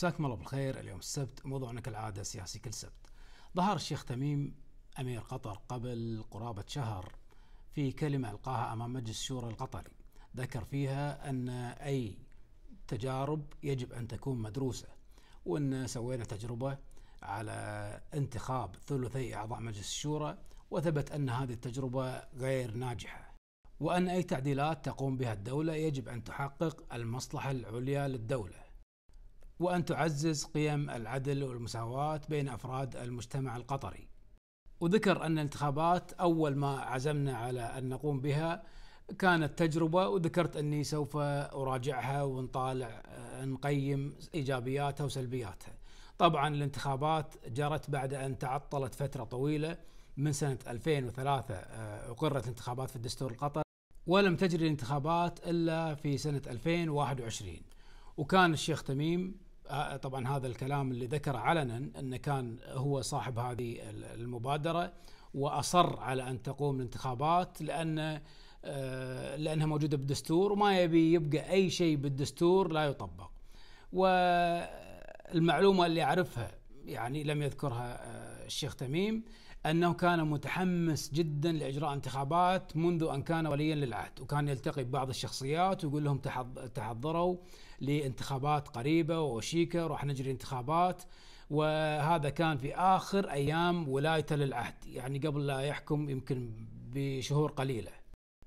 مساكم الله بالخير اليوم السبت موضوعنا كالعادة سياسي كل سبت ظهر الشيخ تميم أمير قطر قبل قرابة شهر في كلمة ألقاها أمام مجلس الشورى القطري ذكر فيها أن أي تجارب يجب أن تكون مدروسة وأن سوينا تجربة على انتخاب ثلثي أعضاء مجلس الشورى وثبت أن هذه التجربة غير ناجحة وأن أي تعديلات تقوم بها الدولة يجب أن تحقق المصلحة العليا للدولة وأن تعزز قيم العدل والمساواة بين أفراد المجتمع القطري وذكر أن الانتخابات أول ما عزمنا على أن نقوم بها كانت تجربة وذكرت أني سوف أراجعها ونطالع آه، نقيم إيجابياتها وسلبياتها طبعا الانتخابات جرت بعد أن تعطلت فترة طويلة من سنة 2003 آه، أقرت الانتخابات في الدستور القطري ولم تجري الانتخابات إلا في سنة 2021 وكان الشيخ تميم آه، طبعا هذا الكلام اللي ذكره علنا انه كان هو صاحب هذه المبادرة وأصر على أن تقوم الانتخابات لأن آه، لأنها موجودة بالدستور وما يبي يبقى أي شيء بالدستور لا يطبق والمعلومة اللي أعرفها يعني لم يذكرها آه، الشيخ تميم أنه كان متحمس جدا لإجراء انتخابات منذ أن كان وليا للعهد وكان يلتقي ببعض الشخصيات ويقول لهم تحضروا لانتخابات قريبة وشيكة راح نجري انتخابات وهذا كان في آخر أيام ولايته للعهد يعني قبل لا يحكم يمكن بشهور قليلة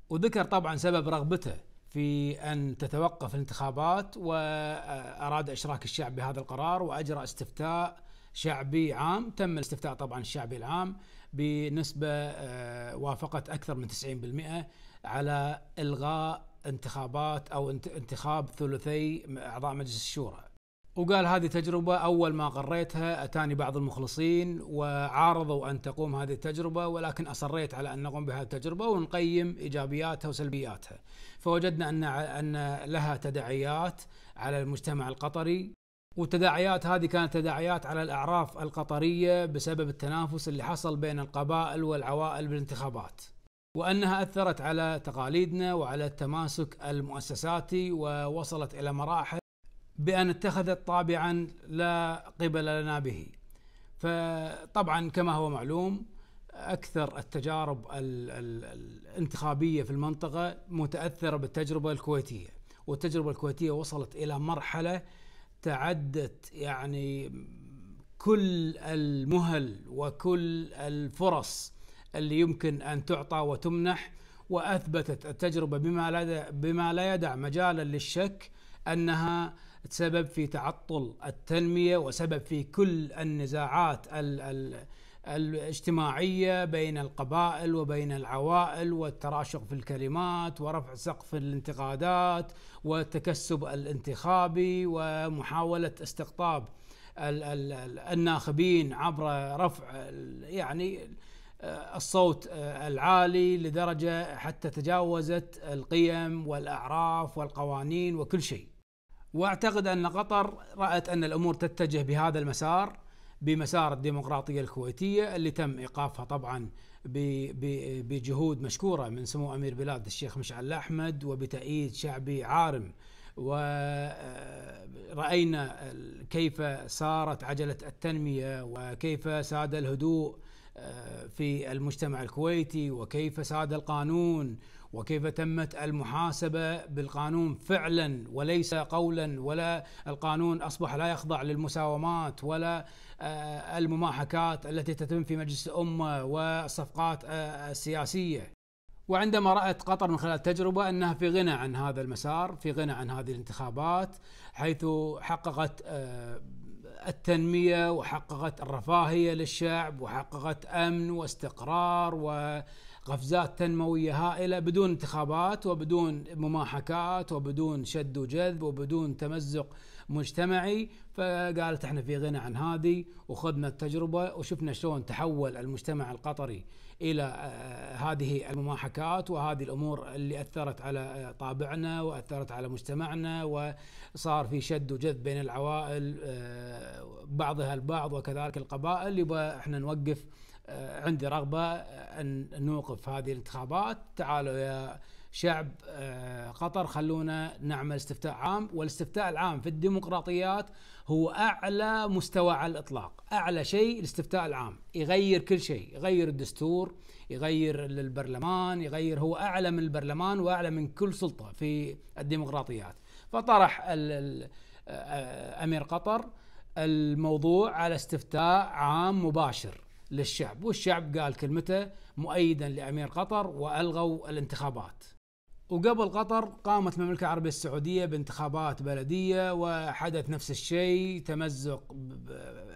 وذكر طبعا سبب رغبته في ان تتوقف الانتخابات واراد اشراك الشعب بهذا القرار واجرى استفتاء شعبي عام تم الاستفتاء طبعا الشعبي العام بنسبة آه، وافقت أكثر من 90% على إلغاء انتخابات أو انتخاب ثلثي أعضاء مجلس الشورى وقال هذه تجربة أول ما قريتها أتاني بعض المخلصين وعارضوا أن تقوم هذه التجربة ولكن أصريت على أن نقوم بهذه التجربة ونقيم إيجابياتها وسلبياتها فوجدنا أن أن لها تداعيات على المجتمع القطري والتداعيات هذه كانت تداعيات على الأعراف القطرية بسبب التنافس اللي حصل بين القبائل والعوائل بالانتخابات وأنها أثرت على تقاليدنا وعلى التماسك المؤسساتي ووصلت إلى مراحل بأن اتخذت طابعا لا قبل لنا به فطبعا كما هو معلوم أكثر التجارب الانتخابية في المنطقة متأثرة بالتجربة الكويتية والتجربة الكويتية وصلت إلى مرحلة تعدت يعني كل المهل وكل الفرص اللي يمكن ان تعطى وتمنح واثبتت التجربه بما لا بما لا يدع مجالا للشك انها سبب في تعطل التنميه وسبب في كل النزاعات ال ال الاجتماعيه بين القبائل وبين العوائل والتراشق في الكلمات ورفع سقف الانتقادات والتكسب الانتخابي ومحاوله استقطاب الناخبين عبر رفع يعني الصوت العالي لدرجه حتى تجاوزت القيم والاعراف والقوانين وكل شيء. واعتقد ان قطر رات ان الامور تتجه بهذا المسار بمسار الديمقراطية الكويتية اللي تم إيقافها طبعا بجهود مشكورة من سمو أمير بلاد الشيخ مشعل أحمد وبتأييد شعبي عارم ورأينا آه، كيف سارت عجلة التنمية وكيف ساد الهدوء آه، في المجتمع الكويتي وكيف ساد القانون وكيف تمت المحاسبه بالقانون فعلا وليس قولا ولا القانون اصبح لا يخضع للمساومات ولا آه، المماحكات التي تتم في مجلس الامه والصفقات آه، السياسيه. وعندما رأت قطر من خلال التجربة أنها في غنى عن هذا المسار في غنى عن هذه الانتخابات حيث حققت آه، التنميه وحققت الرفاهيه للشعب وحققت امن واستقرار وقفزات تنمويه هائله بدون انتخابات وبدون مماحكات وبدون شد وجذب وبدون تمزق مجتمعي فقالت احنا في غنى عن هذه وخذنا التجربه وشفنا شلون تحول المجتمع القطري الى آه، هذه المماحكات وهذه الامور اللي اثرت على طابعنا واثرت على مجتمعنا وصار في شد وجذب بين العوائل آه، بعضها البعض وكذلك القبائل يبقى احنا نوقف آه، عندي رغبه ان نوقف هذه الانتخابات تعالوا يا شعب آه، قطر خلونا نعمل استفتاء عام والاستفتاء العام في الديمقراطيات هو اعلى مستوى على الاطلاق اعلى شيء الاستفتاء العام يغير كل شيء يغير الدستور يغير البرلمان يغير هو اعلى من البرلمان واعلى من كل سلطه في الديمقراطيات فطرح آه، امير قطر الموضوع على استفتاء عام مباشر للشعب والشعب قال كلمته مؤيدا لامير قطر والغوا الانتخابات وقبل قطر قامت المملكة العربية السعودية بانتخابات بلدية وحدث نفس الشيء تمزق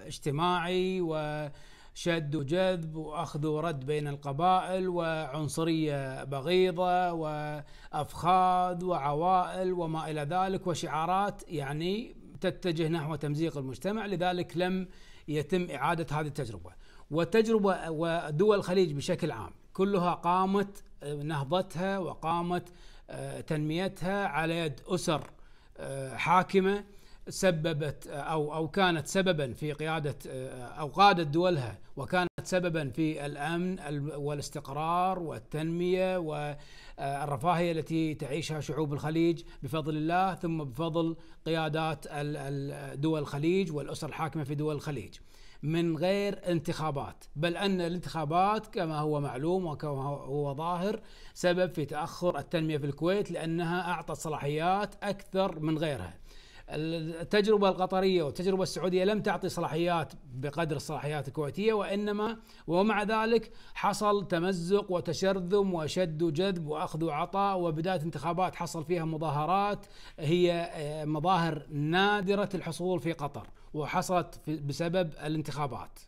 اجتماعي وشد وجذب وأخذ ورد بين القبائل وعنصرية بغيضة وأفخاذ وعوائل وما إلى ذلك وشعارات يعني تتجه نحو تمزيق المجتمع لذلك لم يتم إعادة هذه التجربة والتجربة ودول الخليج بشكل عام كلها قامت نهضتها وقامت آه، تنميتها على يد أسر آه، حاكمة سببت آه، أو أو كانت سببا في قيادة أو قادت دولها وكانت سببا في الأمن والاستقرار والتنمية والرفاهية التي تعيشها شعوب الخليج بفضل الله ثم بفضل قيادات دول الخليج والأسر الحاكمة في دول الخليج من غير انتخابات بل أن الانتخابات كما هو معلوم وكما هو ظاهر سبب في تأخر التنمية في الكويت لأنها أعطت صلاحيات أكثر من غيرها التجربة القطرية والتجربة السعودية لم تعطي صلاحيات بقدر الصلاحيات الكويتية وإنما ومع ذلك حصل تمزق وتشرذم وشد وجذب وأخذ وعطاء وبداية انتخابات حصل فيها مظاهرات هي آه، مظاهر نادرة الحصول في قطر وحصلت بسبب الانتخابات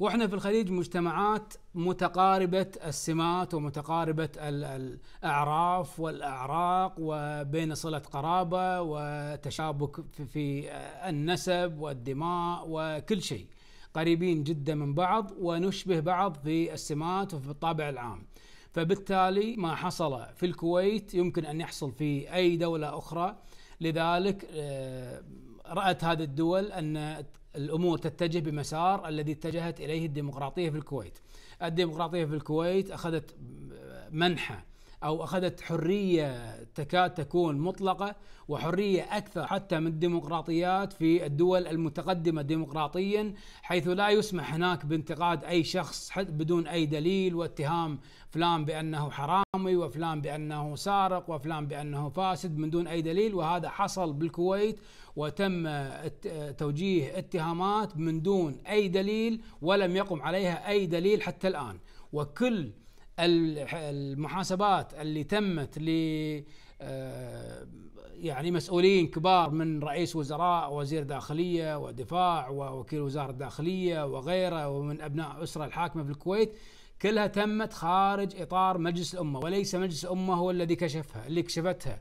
واحنا في الخليج مجتمعات متقاربه السمات ومتقاربه الاعراف والاعراق وبين صله قرابه وتشابك في النسب والدماء وكل شيء قريبين جدا من بعض ونشبه بعض في السمات وفي الطابع العام فبالتالي ما حصل في الكويت يمكن ان يحصل في اي دوله اخرى لذلك آه، رأت هذه الدول أن الامور تتجه بمسار الذي اتجهت اليه الديمقراطيه في الكويت. الديمقراطيه في الكويت اخذت منحه أو أخذت حرية تكاد تكون مطلقة وحرية أكثر حتى من الديمقراطيات في الدول المتقدمة ديمقراطيا حيث لا يسمح هناك بانتقاد أي شخص بدون أي دليل واتهام فلان بأنه حرامي وفلان بأنه سارق وفلان بأنه فاسد من دون أي دليل وهذا حصل بالكويت وتم توجيه اتهامات من دون أي دليل ولم يقم عليها أي دليل حتى الآن وكل المحاسبات اللي تمت ل آه، يعني مسؤولين كبار من رئيس وزراء وزير داخلية ودفاع ووكيل وزارة الداخلية وغيره ومن أبناء أسرة الحاكمة في الكويت كلها تمت خارج إطار مجلس الأمة وليس مجلس الأمة هو الذي كشفها اللي كشفتها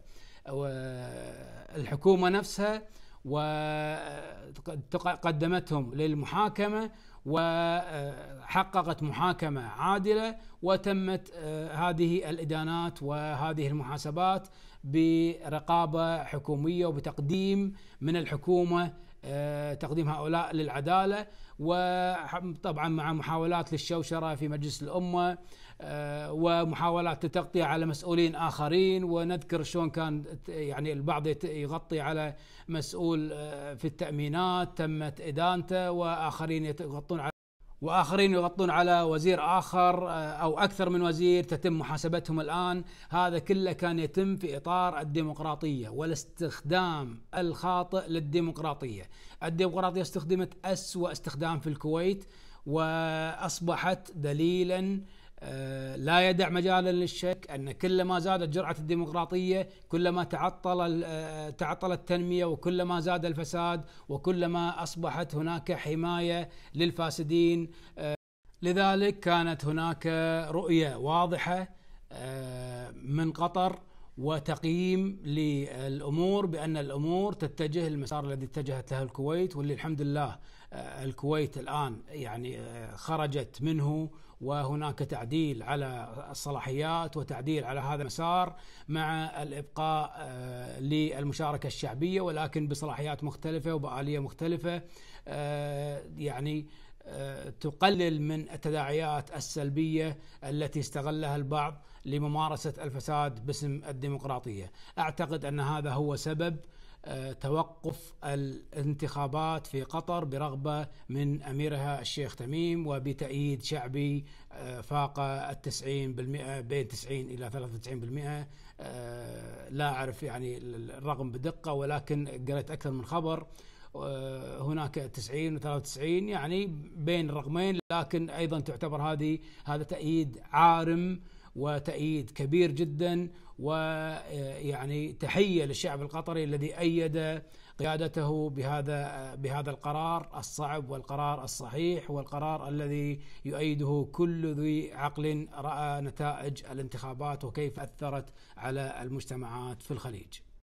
الحكومة نفسها وقدمتهم للمحاكمة وحققت محاكمه عادله وتمت آه، هذه الادانات وهذه المحاسبات برقابه حكوميه وبتقديم من الحكومه آه، تقديم هؤلاء للعدالة وطبعا مع محاولات للشوشرة في مجلس الأمة آه، ومحاولات للتغطية على مسؤولين آخرين ونذكر شلون كان يعني البعض يغطي على مسؤول آه، في التأمينات تمت إدانته وآخرين يغطون واخرين يغطون على وزير اخر آه، او اكثر من وزير تتم محاسبتهم الان هذا كله كان يتم في اطار الديمقراطيه والاستخدام الخاطئ للديمقراطيه الديمقراطيه استخدمت اسوا استخدام في الكويت واصبحت دليلا آه، لا يدع مجالا للشك ان كلما زادت جرعه الديمقراطيه كلما تعطل آه، تعطل التنميه وكلما زاد الفساد وكلما اصبحت هناك حمايه للفاسدين آه، لذلك كانت هناك رؤيه واضحه من قطر وتقييم للامور بان الامور تتجه المسار الذي اتجهت له الكويت واللي الحمد لله الكويت الان يعني خرجت منه وهناك تعديل على الصلاحيات وتعديل على هذا المسار مع الابقاء آه، للمشاركه الشعبيه ولكن بصلاحيات مختلفه وباليه مختلفه آه، يعني آه، تقلل من التداعيات السلبيه التي استغلها البعض لممارسه الفساد باسم الديمقراطيه، اعتقد ان هذا هو سبب آه، توقف الانتخابات في قطر برغبة من أميرها الشيخ تميم وبتأييد شعبي آه، فاق التسعين بالمئة بين تسعين إلى ثلاثة بالمئة آه، لا أعرف يعني الرقم بدقة ولكن قرأت أكثر من خبر هناك 90 و 93 يعني بين الرقمين لكن ايضا تعتبر هذه هذا تأييد عارم وتأييد كبير جدا ويعني تحية للشعب القطري الذي أيد قيادته بهذا بهذا القرار الصعب والقرار الصحيح والقرار الذي يؤيده كل ذي عقل رأى نتائج الانتخابات وكيف أثرت على المجتمعات في الخليج